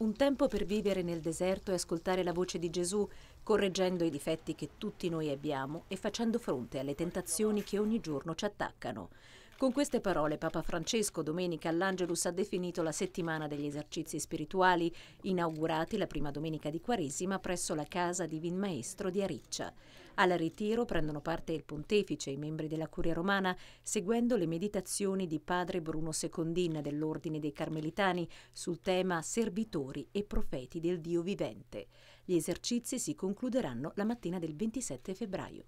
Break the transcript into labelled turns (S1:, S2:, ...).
S1: Un tempo per vivere nel deserto e ascoltare la voce di Gesù, correggendo i difetti che tutti noi abbiamo e facendo fronte alle tentazioni che ogni giorno ci attaccano. Con queste parole Papa Francesco domenica all'Angelus ha definito la settimana degli esercizi spirituali inaugurati la prima domenica di Quaresima presso la casa Divin Maestro di Ariccia. Al ritiro prendono parte il pontefice e i membri della Curia Romana seguendo le meditazioni di padre Bruno Secondin dell'Ordine dei Carmelitani sul tema Servitori e profeti del Dio vivente. Gli esercizi si concluderanno la mattina del
S2: 27 febbraio.